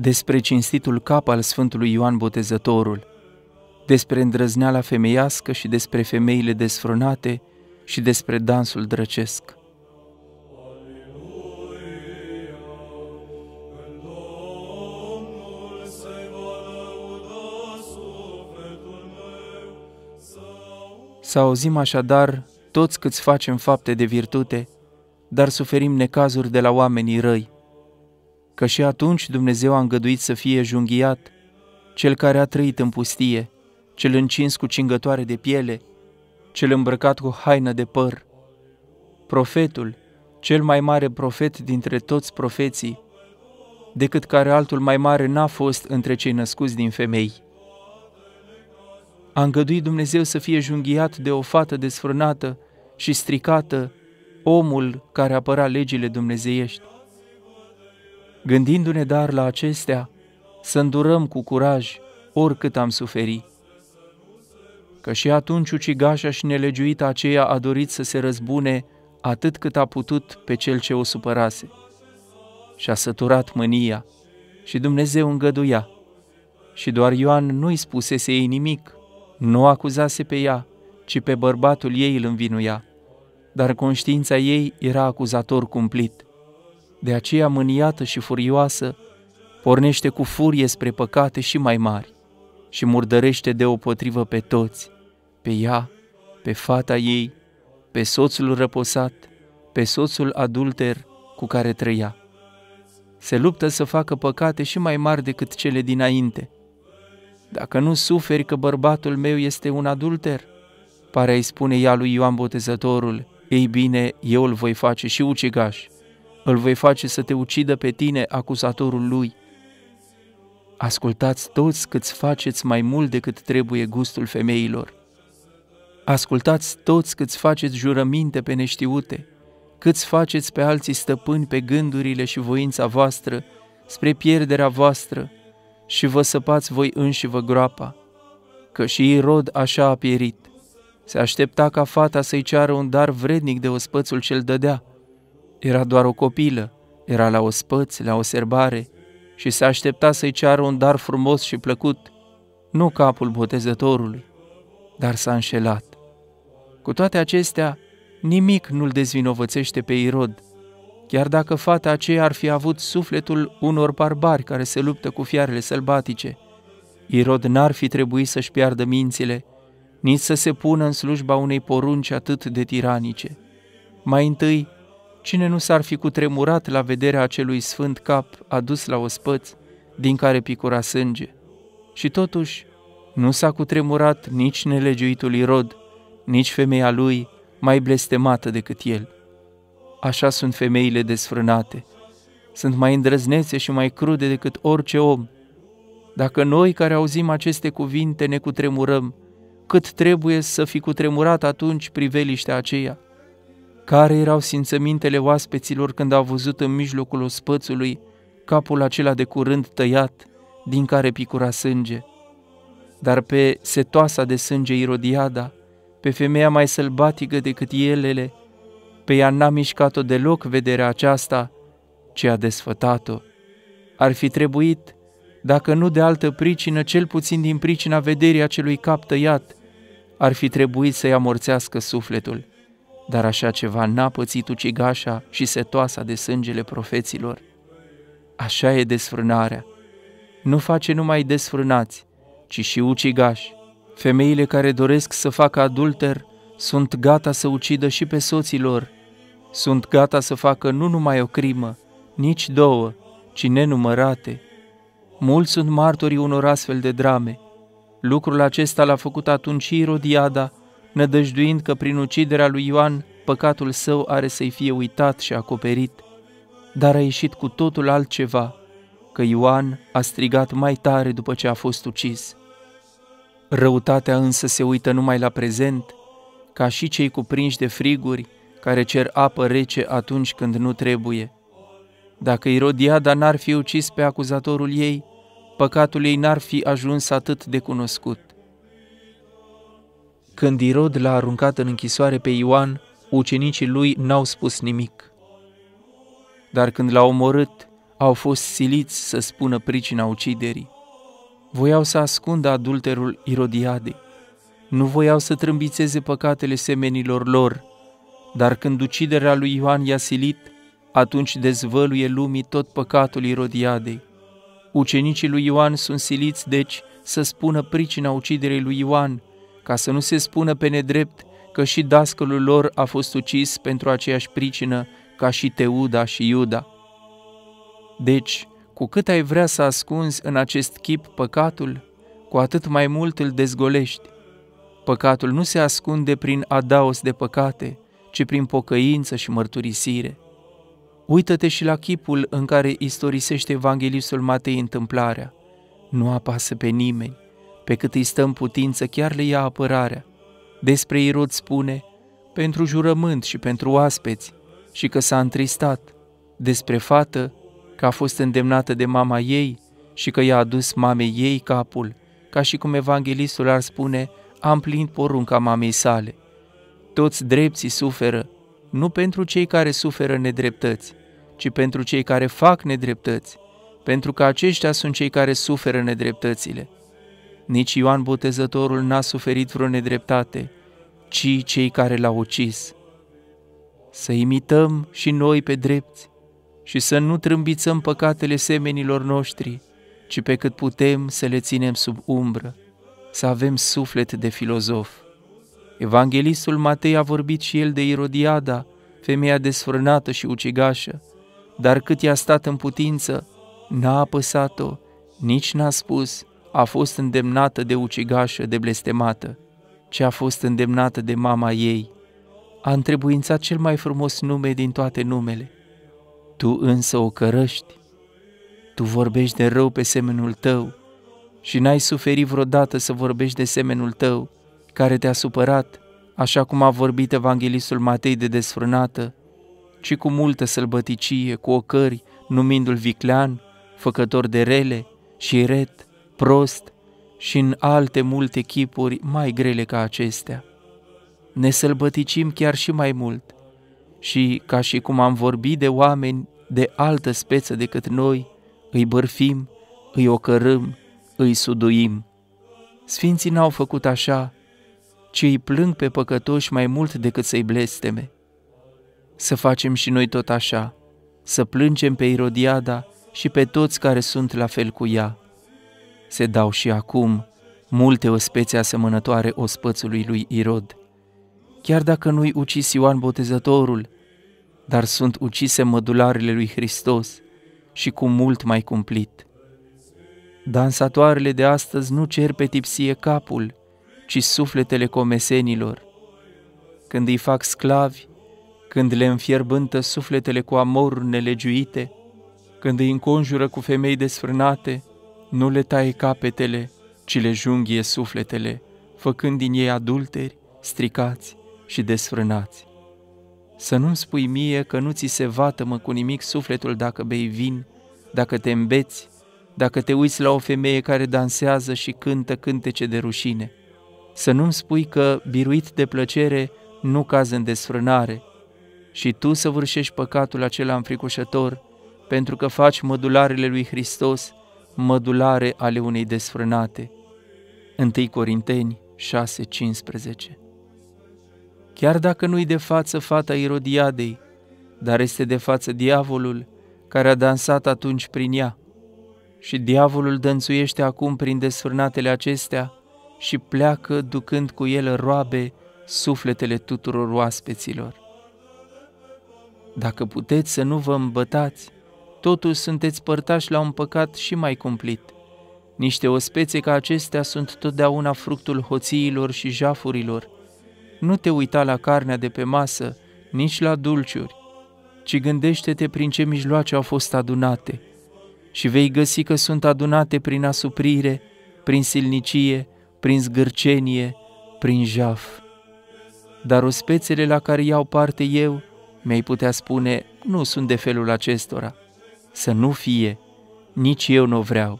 despre cinstitul cap al Sfântului Ioan Botezătorul, despre îndrăzneala femeiască și despre femeile desfrânate și despre dansul drăcesc. Să auzim așadar toți câți facem fapte de virtute, dar suferim necazuri de la oamenii răi, că și atunci Dumnezeu a îngăduit să fie junghiat, cel care a trăit în pustie, cel încins cu cingătoare de piele, cel îmbrăcat cu haină de păr. Profetul, cel mai mare profet dintre toți profeții, decât care altul mai mare n-a fost între cei născuți din femei. A îngăduit Dumnezeu să fie junghiat de o fată desfrânată și stricată, omul care apăra legile dumnezeiești. Gândindu-ne dar la acestea, să îndurăm cu curaj oricât am suferi. Că și atunci ucigașa și nelegiuita aceea a dorit să se răzbune atât cât a putut pe cel ce o supărase. Și-a săturat mânia și Dumnezeu îngăduia. Și doar Ioan nu-i spusese ei nimic, nu acuzase pe ea, ci pe bărbatul ei îl învinuia. Dar conștiința ei era acuzator cumplit – de aceea, mâniată și furioasă, pornește cu furie spre păcate și mai mari și murdărește deopotrivă pe toți, pe ea, pe fata ei, pe soțul răposat, pe soțul adulter cu care trăia. Se luptă să facă păcate și mai mari decât cele dinainte. Dacă nu suferi că bărbatul meu este un adulter, pare a-i spune ea lui Ioan Botezătorul, ei bine, eu îl voi face și ucigaș. Îl voi face să te ucidă pe tine, acuzatorul lui. Ascultați toți câți faceți mai mult decât trebuie gustul femeilor. Ascultați toți câți faceți jurăminte pe neștiute, câți faceți pe alții stăpâni pe gândurile și voința voastră, spre pierderea voastră, și vă săpați voi înși vă groapa, că și Irod așa a pierit. Se aștepta ca fata să-i ceară un dar vrednic de ospățul ce-l dădea, era doar o copilă, era la spăț, la o serbare și se aștepta să-i ceară un dar frumos și plăcut, nu capul botezătorului, dar s-a înșelat. Cu toate acestea, nimic nu-l dezvinovățește pe Irod, chiar dacă fata aceea ar fi avut sufletul unor barbari care se luptă cu fiarele sălbatice. Irod n-ar fi trebuit să-și piardă mințile, nici să se pună în slujba unei porunci atât de tiranice. Mai întâi, Cine nu s-ar fi cutremurat la vederea acelui sfânt cap adus la ospăț, din care picura sânge? Și totuși, nu s-a cutremurat nici nelegiuitul Irod, nici femeia lui, mai blestemată decât el. Așa sunt femeile desfrânate. Sunt mai îndrăznețe și mai crude decât orice om. Dacă noi care auzim aceste cuvinte ne cutremurăm, cât trebuie să fi cutremurat atunci priveliștea aceea – care erau simțămintele oaspeților când au văzut în mijlocul ospățului capul acela de curând tăiat, din care picura sânge? Dar pe setoasa de sânge Irodiada, pe femeia mai sălbatică decât elele, pe ea n-a mișcat-o deloc vederea aceasta, ce a desfătat-o. Ar fi trebuit, dacă nu de altă pricină, cel puțin din pricina vederii acelui cap tăiat, ar fi trebuit să-i amorțească sufletul dar așa ceva n-a pățit ucigașa și setoasa de sângele profeților. Așa e desfrânarea. Nu face numai desfrânați, ci și ucigași. Femeile care doresc să facă adulter sunt gata să ucidă și pe soții lor. Sunt gata să facă nu numai o crimă, nici două, ci nenumărate. Mulți sunt martorii unor astfel de drame. Lucrul acesta l-a făcut atunci Irodiada, nădăjduind că prin uciderea lui Ioan păcatul său are să-i fie uitat și acoperit, dar a ieșit cu totul altceva, că Ioan a strigat mai tare după ce a fost ucis. Răutatea însă se uită numai la prezent, ca și cei cuprinși de friguri, care cer apă rece atunci când nu trebuie. Dacă Irodiada n-ar fi ucis pe acuzatorul ei, păcatul ei n-ar fi ajuns atât de cunoscut. Când Irod l-a aruncat în închisoare pe Ioan, ucenicii lui n-au spus nimic. Dar când l-au omorât, au fost siliți să spună pricina uciderii. Voiau să ascundă adulterul Irodiadei. Nu voiau să trâmbițeze păcatele semenilor lor, dar când uciderea lui Ioan i-a silit, atunci dezvăluie lumii tot păcatul Irodiadei. Ucenicii lui Ioan sunt siliți, deci, să spună pricina uciderii lui Ioan, ca să nu se spună pe nedrept că și dascălul lor a fost ucis pentru aceeași pricină ca și Teuda și Iuda. Deci, cu cât ai vrea să ascunzi în acest chip păcatul, cu atât mai mult îl dezgolești. Păcatul nu se ascunde prin adaos de păcate, ci prin pocăință și mărturisire. Uită-te și la chipul în care istorisește Evanghelistul Matei întâmplarea. Nu apasă pe nimeni pe cât îi stă în putință chiar le ia apărarea. Despre Irod spune, pentru jurământ și pentru aspeți, și că s-a întristat. Despre fată, că a fost îndemnată de mama ei și că i-a adus mamei ei capul, ca și cum evanghelistul ar spune, a împlinit porunca mamei sale. Toți drepții suferă, nu pentru cei care suferă nedreptăți, ci pentru cei care fac nedreptăți, pentru că aceștia sunt cei care suferă nedreptățile. Nici Ioan Botezătorul n-a suferit vreo nedreptate, ci cei care l-au ucis. Să imităm și noi pe drepți și să nu trâmbițăm păcatele semenilor noștri, ci pe cât putem să le ținem sub umbră, să avem suflet de filozof. Evanghelistul Matei a vorbit și el de Irodiada, femeia desfrânată și ucigașă, dar cât i-a stat în putință, n-a apăsat-o, nici n-a spus, a fost îndemnată de ucigașă, de blestemată, ce a fost îndemnată de mama ei, a întrebuințat cel mai frumos nume din toate numele. Tu însă o cărăști, tu vorbești de rău pe semenul tău și n-ai suferit vreodată să vorbești de semenul tău care te-a supărat, așa cum a vorbit evanghelistul Matei de desfrânată, ci cu multă sălbăticie, cu ocări, numindu-l viclean, făcător de rele și ret, prost și în alte multe chipuri mai grele ca acestea. Ne sălbăticim chiar și mai mult și, ca și cum am vorbit de oameni de altă speță decât noi, îi bărfim, îi ocărâm, îi suduim. Sfinții n-au făcut așa, ci îi plâng pe păcătoși mai mult decât să-i blesteme. Să facem și noi tot așa, să plângem pe Irodiada și pe toți care sunt la fel cu ea se dau și acum multe ospețe asemănătoare ospățului lui Irod. Chiar dacă nu-i ucis Ioan Botezătorul, dar sunt ucise mădularele lui Hristos și cu mult mai cumplit. Dansatoarele de astăzi nu cer pe tipsie capul, ci sufletele comesenilor. Când îi fac sclavi, când le înfierbântă sufletele cu amoruri nelegiuite, când îi înconjură cu femei desfrânate, nu le taie capetele, ci le junghie sufletele, făcând din ei adulteri, stricați și desfrânați. Să nu-mi spui mie că nu ți se vatămă cu nimic sufletul dacă bei vin, dacă te îmbeți, dacă te uiți la o femeie care dansează și cântă cântece de rușine. Să nu-mi spui că, biruit de plăcere, nu cazi în desfrânare și tu vârșești păcatul acela înfricoșător, pentru că faci mădularele lui Hristos mădulare ale unei desfrânate. 1 Corinteni 6:15 Chiar dacă nu-i de față fata Irodiadei, dar este de față diavolul care a dansat atunci prin ea. Și diavolul dănțuiește acum prin desfrânatele acestea și pleacă ducând cu el roabe sufletele tuturor oaspeților. Dacă puteți să nu vă îmbătați, totuși sunteți părtași la un păcat și mai cumplit. Niște ospețe ca acestea sunt totdeauna fructul hoțiilor și jafurilor. Nu te uita la carnea de pe masă, nici la dulciuri, ci gândește-te prin ce mijloace au fost adunate. Și vei găsi că sunt adunate prin asuprire, prin silnicie, prin zgârcenie, prin jaf. Dar ospețele la care iau parte eu, mi-ai putea spune, nu sunt de felul acestora – să nu fie, nici eu nu vreau.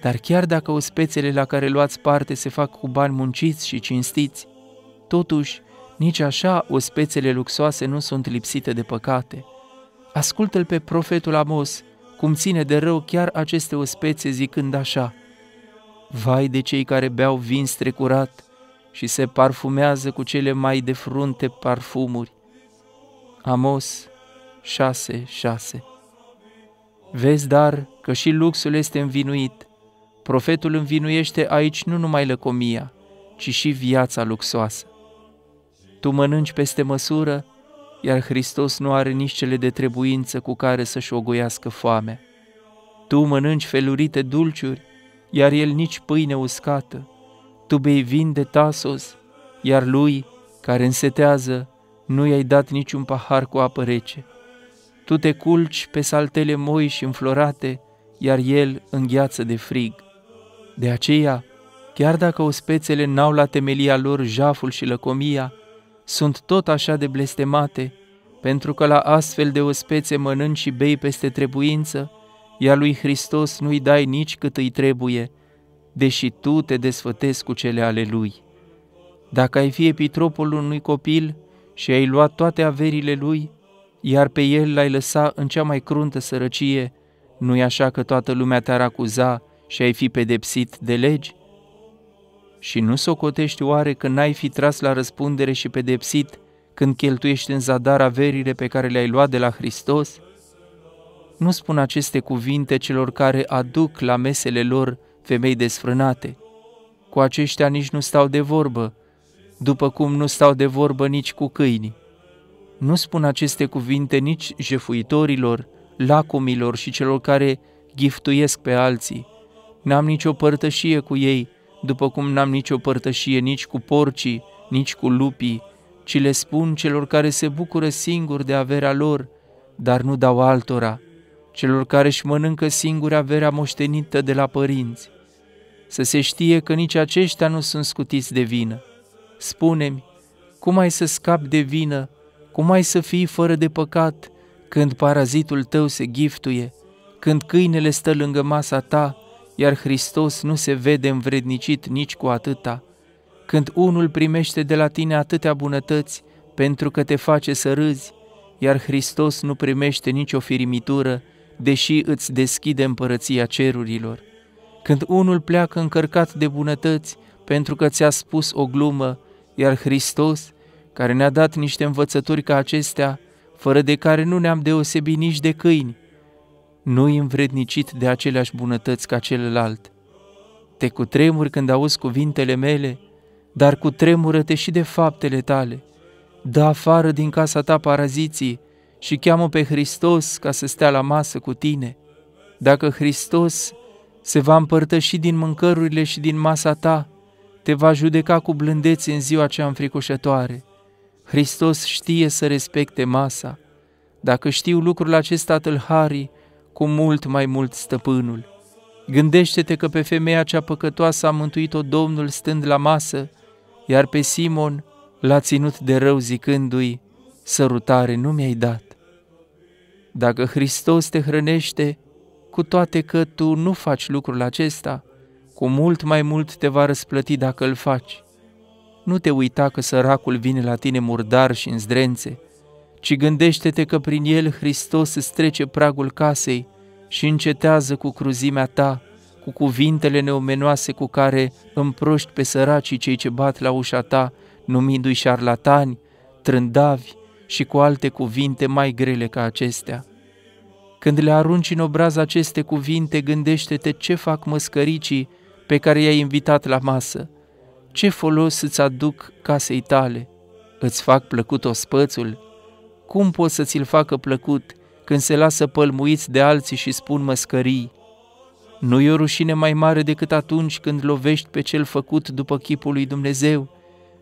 Dar chiar dacă ospețele la care luați parte se fac cu bani munciți și cinstiți, totuși, nici așa ospețele luxoase nu sunt lipsite de păcate. Ascultă-l pe profetul Amos, cum ține de rău chiar aceste ospețe zicând așa, Vai de cei care beau vin strecurat și se parfumează cu cele mai de frunte parfumuri. Amos 6, 6 Vezi, dar, că și luxul este învinuit. Profetul învinuiește aici nu numai lăcomia, ci și viața luxoasă. Tu mănânci peste măsură, iar Hristos nu are nici cele de trebuință cu care să-și ogoiască foamea. Tu mănânci felurite dulciuri, iar el nici pâine uscată. Tu bei vin de tasos, iar lui, care însetează, nu i-ai dat niciun pahar cu apă rece. Tu te culci pe saltele moi și înflorate, iar el îngheață de frig. De aceea, chiar dacă ospețele n-au la temelia lor jaful și lăcomia, sunt tot așa de blestemate, pentru că la astfel de ospețe mănânci și bei peste trebuință, iar lui Hristos nu-i dai nici cât îi trebuie, deși tu te desfătezi cu cele ale lui. Dacă ai fi epitropul unui copil și ai luat toate averile lui, iar pe el l-ai lăsa în cea mai cruntă sărăcie, nu-i așa că toată lumea te-ar acuza și ai fi pedepsit de legi? Și nu socotești oare că n-ai fi tras la răspundere și pedepsit când cheltuiești în zadar averile pe care le-ai luat de la Hristos? Nu spun aceste cuvinte celor care aduc la mesele lor femei desfrânate. Cu aceștia nici nu stau de vorbă, după cum nu stau de vorbă nici cu câinii. Nu spun aceste cuvinte nici jefuitorilor, lacomilor și celor care giftuiesc pe alții. N-am nicio părtășie cu ei, după cum n-am nicio părtășie nici cu porcii, nici cu lupii, ci le spun celor care se bucură singuri de averea lor, dar nu dau altora, celor care își mănâncă singuri averea moștenită de la părinți. Să se știe că nici aceștia nu sunt scutiți de vină. Spune-mi, cum ai să scapi de vină cum ai să fii fără de păcat când parazitul tău se giftuie, când câinele stă lângă masa ta, iar Hristos nu se vede învrednicit nici cu atâta, când unul primește de la tine atâtea bunătăți pentru că te face să râzi, iar Hristos nu primește nicio firimitură, deși îți deschide împărăția cerurilor. Când unul pleacă încărcat de bunătăți pentru că ți-a spus o glumă, iar Hristos care ne-a dat niște învățături ca acestea, fără de care nu ne-am deosebit nici de câini, nu-i învrednicit de aceleași bunătăți ca celălalt. Te cutremuri când auzi cuvintele mele, dar cutremură-te și de faptele tale. Dă afară din casa ta paraziții și cheamă pe Hristos ca să stea la masă cu tine. Dacă Hristos se va împărtăși din mâncărurile și din masa ta, te va judeca cu blândețe în ziua cea înfricoșătoare. Hristos știe să respecte masa. Dacă știu lucrul acesta tâlhari, cu mult mai mult stăpânul. Gândește-te că pe femeia cea păcătoasă a mântuit-o Domnul stând la masă, iar pe Simon l-a ținut de rău zicându-i, sărutare nu mi-ai dat. Dacă Hristos te hrănește, cu toate că tu nu faci lucrul acesta, cu mult mai mult te va răsplăti dacă îl faci. Nu te uita că săracul vine la tine murdar și în zdrențe, ci gândește-te că prin el Hristos îți trece pragul casei și încetează cu cruzimea ta, cu cuvintele neomenoase cu care împroști pe săracii cei ce bat la ușa ta, numindu-i șarlatani, trândavi și cu alte cuvinte mai grele ca acestea. Când le arunci în obraz aceste cuvinte, gândește-te ce fac măscăricii pe care i-ai invitat la masă – ce folos îți aduc casei tale? Îți fac plăcut ospățul? Cum pot să ți-l facă plăcut când se lasă pălmuiți de alții și spun măscării? Nu e o rușine mai mare decât atunci când lovești pe cel făcut după chipul lui Dumnezeu,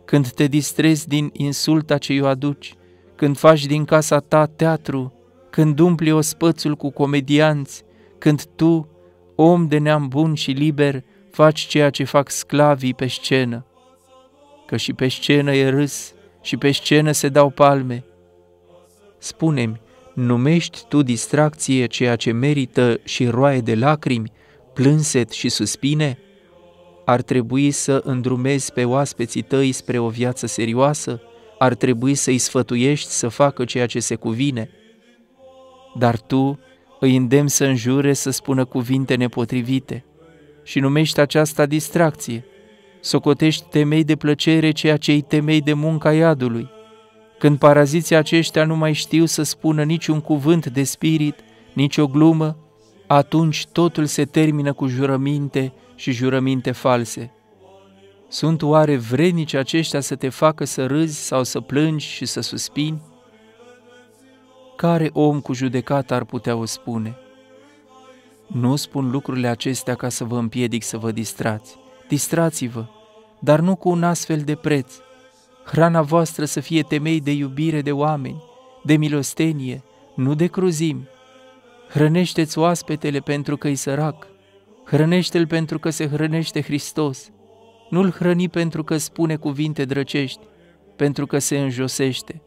când te distrezi din insulta ce i-o aduci, când faci din casa ta teatru, când umpli ospățul cu comedianți, când tu, om de neam bun și liber, faci ceea ce fac sclavii pe scenă, că și pe scenă e râs și pe scenă se dau palme. Spune-mi, numești tu distracție ceea ce merită și roaie de lacrimi, plânset și suspine? Ar trebui să îndrumezi pe oaspeții tăi spre o viață serioasă? Ar trebui să-i sfătuiești să facă ceea ce se cuvine? Dar tu îi îndemn să înjure să spună cuvinte nepotrivite – și numești aceasta distracție. Socotești temei de plăcere ceea ce-i temei de munca iadului. Când paraziții aceștia nu mai știu să spună niciun cuvânt de spirit, nici o glumă, atunci totul se termină cu jurăminte și jurăminte false. Sunt oare vrednici aceștia să te facă să râzi sau să plângi și să suspini? Care om cu judecată ar putea o spune? Nu spun lucrurile acestea ca să vă împiedic să vă distrați. Distrați-vă, dar nu cu un astfel de preț. Hrana voastră să fie temei de iubire de oameni, de milostenie, nu de cruzim. Hrănește-ți oaspetele pentru că-i sărac. Hrănește-l pentru că se hrănește Hristos. Nu-l hrăni pentru că spune cuvinte drăcești, pentru că se înjosește.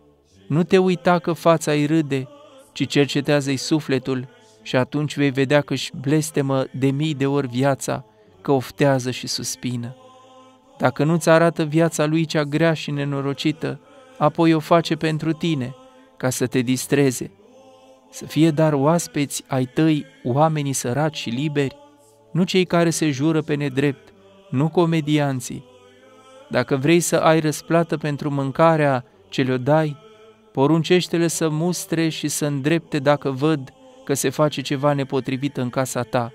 Nu te uita că fața îi râde, ci cercetează-i sufletul și atunci vei vedea că își blestemă de mii de ori viața, că oftează și suspină. Dacă nu-ți arată viața lui cea grea și nenorocită, apoi o face pentru tine, ca să te distreze. Să fie dar oaspeți ai tăi oamenii săraci și liberi, nu cei care se jură pe nedrept, nu comedianții. Dacă vrei să ai răsplată pentru mâncarea ce le-o dai, poruncește-le să mustre și să îndrepte dacă văd că se face ceva nepotrivit în casa ta.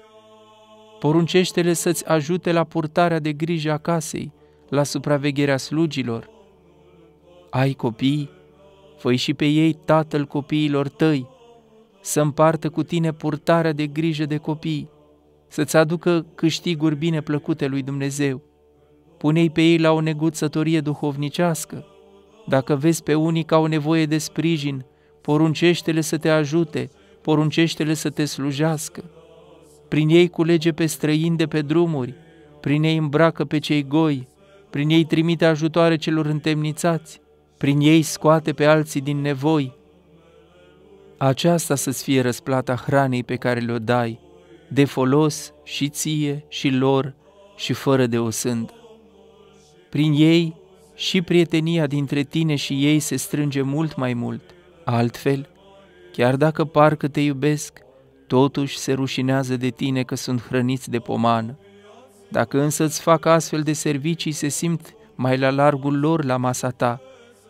Poruncește-le să-ți ajute la purtarea de grijă a casei, la supravegherea slugilor. Ai copii? fă și pe ei tatăl copiilor tăi, să împartă cu tine purtarea de grijă de copii, să-ți aducă câștiguri bine plăcute lui Dumnezeu. Pune-i pe ei la o neguțătorie duhovnicească. Dacă vezi pe unii că au nevoie de sprijin, poruncește-le să te ajute – poruncește-le să te slujească. Prin ei culege pe străini de pe drumuri, prin ei îmbracă pe cei goi, prin ei trimite ajutoare celor întemnițați, prin ei scoate pe alții din nevoi. Aceasta să-ți fie răsplata hranei pe care le-o dai, de folos și ție și lor și fără de o Prin ei și prietenia dintre tine și ei se strânge mult mai mult, altfel Chiar dacă parcă te iubesc, totuși se rușinează de tine că sunt hrăniți de pomană. Dacă însă îți fac astfel de servicii, se simt mai la largul lor la masa ta,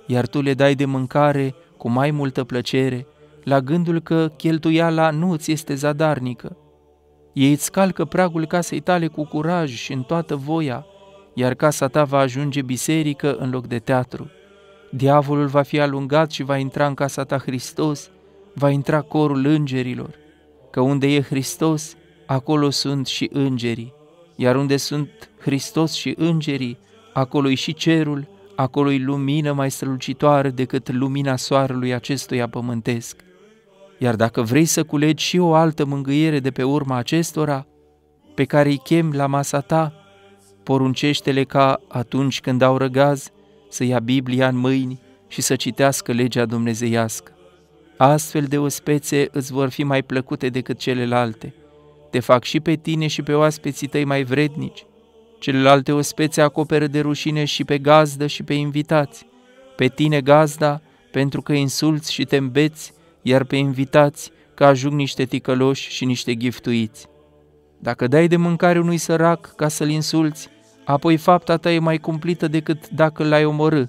iar tu le dai de mâncare cu mai multă plăcere, la gândul că cheltuiala nu ți este zadarnică. Ei îți calcă pragul casei tale cu curaj și în toată voia, iar casa ta va ajunge biserică în loc de teatru. Diavolul va fi alungat și va intra în casa ta Hristos, va intra corul îngerilor, că unde e Hristos, acolo sunt și îngerii, iar unde sunt Hristos și îngerii, acolo e și cerul, acolo e lumină mai strălucitoare decât lumina soarelui acestuia pământesc. Iar dacă vrei să culegi și o altă mângâiere de pe urma acestora, pe care îi chem la masa ta, poruncește-le ca, atunci când au răgaz, să ia Biblia în mâini și să citească legea dumnezeiască astfel de ospețe îți vor fi mai plăcute decât celelalte. Te fac și pe tine și pe oaspeții tăi mai vrednici. Celelalte ospețe acoperă de rușine și pe gazdă și pe invitați. Pe tine, gazda, pentru că insulți și te îmbeți, iar pe invitați că ajung niște ticăloși și niște giftuiți. Dacă dai de mâncare unui sărac ca să-l insulți, apoi fapta ta e mai cumplită decât dacă l-ai omorât.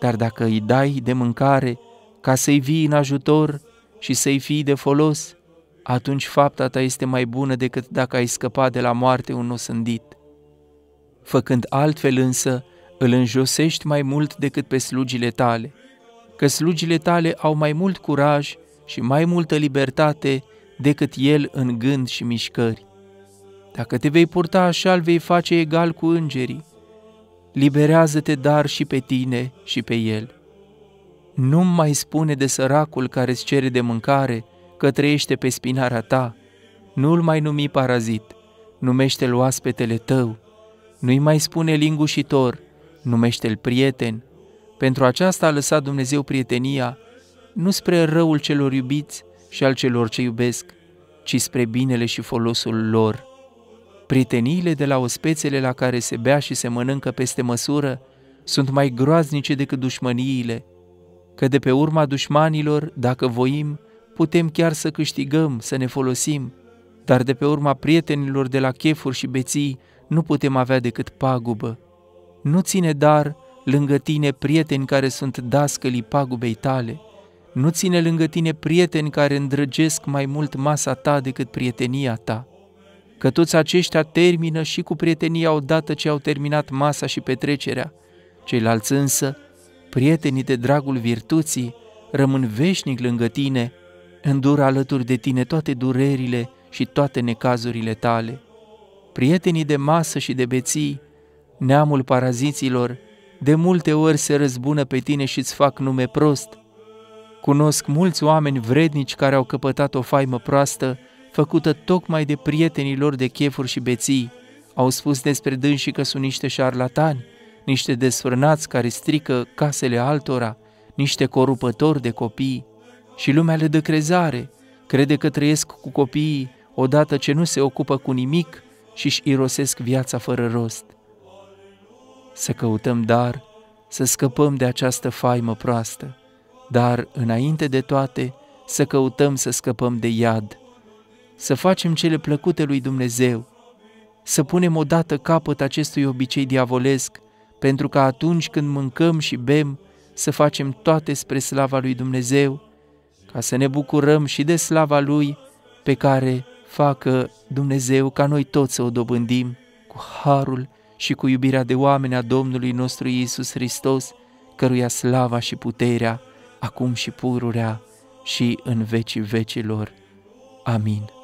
Dar dacă îi dai de mâncare ca să-i vii în ajutor și să-i fii de folos, atunci fapta ta este mai bună decât dacă ai scăpat de la moarte un osândit. Făcând altfel însă, îl înjosești mai mult decât pe slugile tale, că slugile tale au mai mult curaj și mai multă libertate decât el în gând și mișcări. Dacă te vei purta așa, îl vei face egal cu îngerii. Liberează-te dar și pe tine și pe el nu mai spune de săracul care îți cere de mâncare că trăiește pe spinarea ta, nu-l mai numi parazit, numește-l oaspetele tău, nu-i mai spune lingușitor, numește-l prieten. Pentru aceasta a lăsat Dumnezeu prietenia, nu spre răul celor iubiți și al celor ce iubesc, ci spre binele și folosul lor. Prieteniile de la ospețele la care se bea și se mănâncă peste măsură sunt mai groaznice decât dușmăniile – că de pe urma dușmanilor, dacă voim, putem chiar să câștigăm, să ne folosim, dar de pe urma prietenilor de la chefuri și beții nu putem avea decât pagubă. Nu ține dar lângă tine prieteni care sunt dascălii pagubei tale. Nu ține lângă tine prieteni care îndrăgesc mai mult masa ta decât prietenia ta. Că toți aceștia termină și cu prietenia odată ce au terminat masa și petrecerea. Ceilalți însă prietenii de dragul virtuții rămân veșnic lângă tine, îndură alături de tine toate durerile și toate necazurile tale. Prietenii de masă și de beții, neamul paraziților, de multe ori se răzbună pe tine și îți fac nume prost. Cunosc mulți oameni vrednici care au căpătat o faimă proastă, făcută tocmai de prietenii lor de chefuri și beții. Au spus despre dânsii că sunt niște șarlatani, niște desfrânați care strică casele altora, niște corupători de copii. Și lumea le dă crezare, crede că trăiesc cu copiii odată ce nu se ocupă cu nimic și își irosesc viața fără rost. Să căutăm dar, să scăpăm de această faimă proastă, dar, înainte de toate, să căutăm să scăpăm de iad, să facem cele plăcute lui Dumnezeu, să punem odată capăt acestui obicei diavolesc pentru că atunci când mâncăm și bem, să facem toate spre slava lui Dumnezeu, ca să ne bucurăm și de slava lui pe care facă Dumnezeu ca noi toți să o dobândim cu harul și cu iubirea de oameni a Domnului nostru Iisus Hristos, căruia slava și puterea, acum și pururea și în vecii vecilor. Amin.